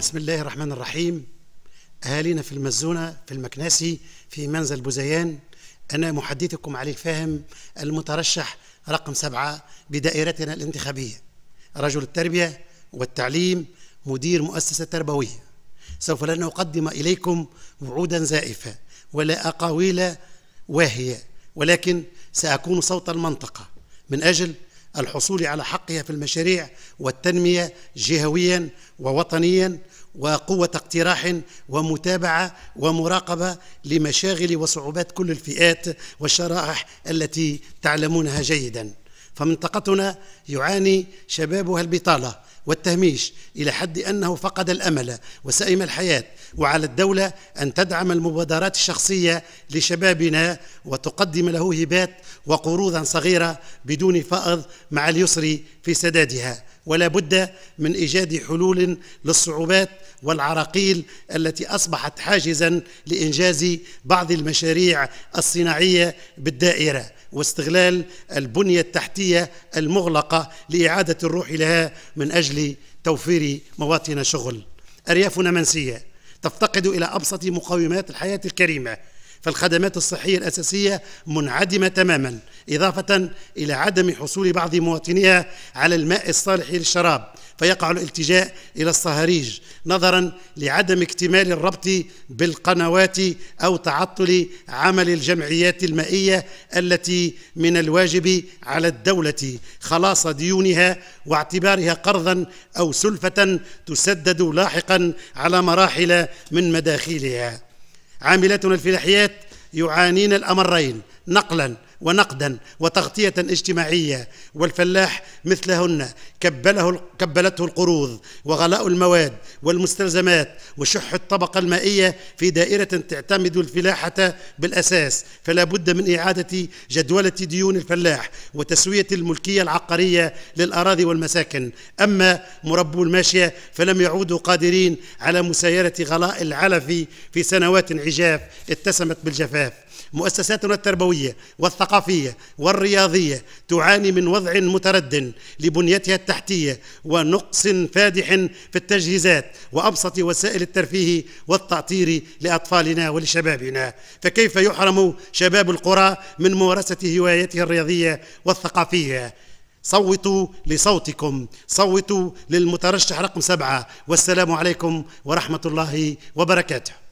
بسم الله الرحمن الرحيم أهالينا في المزونة في المكناسي في منزل بوزيان أنا محدثكم علي الفهم المترشح رقم سبعة بدائرتنا الانتخابية رجل التربية والتعليم مدير مؤسسة تربوية سوف لن أقدم إليكم وعودا زائفة ولا أقاويل واهية ولكن سأكون صوت المنطقة من أجل الحصول على حقها في المشاريع والتنمية جهويا ووطنيا وقوة اقتراح ومتابعة ومراقبة لمشاغل وصعوبات كل الفئات والشرائح التي تعلمونها جيداً فمنطقتنا يعاني شبابها البطالة والتهميش إلى حد أنه فقد الأمل وسئم الحياة وعلى الدولة أن تدعم المبادرات الشخصية لشبابنا وتقدم له هبات وقروضا صغيرة بدون فائض مع اليسر في سدادها ولا بد من ايجاد حلول للصعوبات والعراقيل التي اصبحت حاجزا لانجاز بعض المشاريع الصناعيه بالدائره واستغلال البنيه التحتيه المغلقه لاعاده الروح لها من اجل توفير مواطن شغل اريافنا منسيه تفتقد الى ابسط مقومات الحياه الكريمه فالخدمات الصحية الأساسية منعدمة تماما إضافة إلى عدم حصول بعض مواطنيها على الماء الصالح للشراب فيقع الالتجاء إلى الصهاريج نظرا لعدم اكتمال الربط بالقنوات أو تعطل عمل الجمعيات المائية التي من الواجب على الدولة خلاص ديونها واعتبارها قرضا أو سلفة تسدد لاحقا على مراحل من مداخيلها عاملتنا الفلاحيات يعانين الأمرين نقلا ونقدا وتغطية اجتماعية والفلاح مثلهن كبله كبلته القروض وغلاء المواد والمستلزمات وشح الطبقة المائية في دائرة تعتمد الفلاحة بالأساس فلا بد من إعادة جدولة ديون الفلاح وتسوية الملكية العقارية للأراضي والمساكن أما مربو الماشية فلم يعودوا قادرين على مسايرة غلاء العلف في سنوات عجاف اتسمت بالجفاف مؤسساتنا التربوية التربويه والثقافيه والرياضيه تعاني من وضع متردد لبنيتها التحتيه ونقص فادح في التجهيزات وابسط وسائل الترفيه والتعطير لاطفالنا ولشبابنا فكيف يحرم شباب القرى من ممارسه هواياتها الرياضيه والثقافيه صوتوا لصوتكم صوتوا للمترشح رقم سبعة والسلام عليكم ورحمة الله وبركاته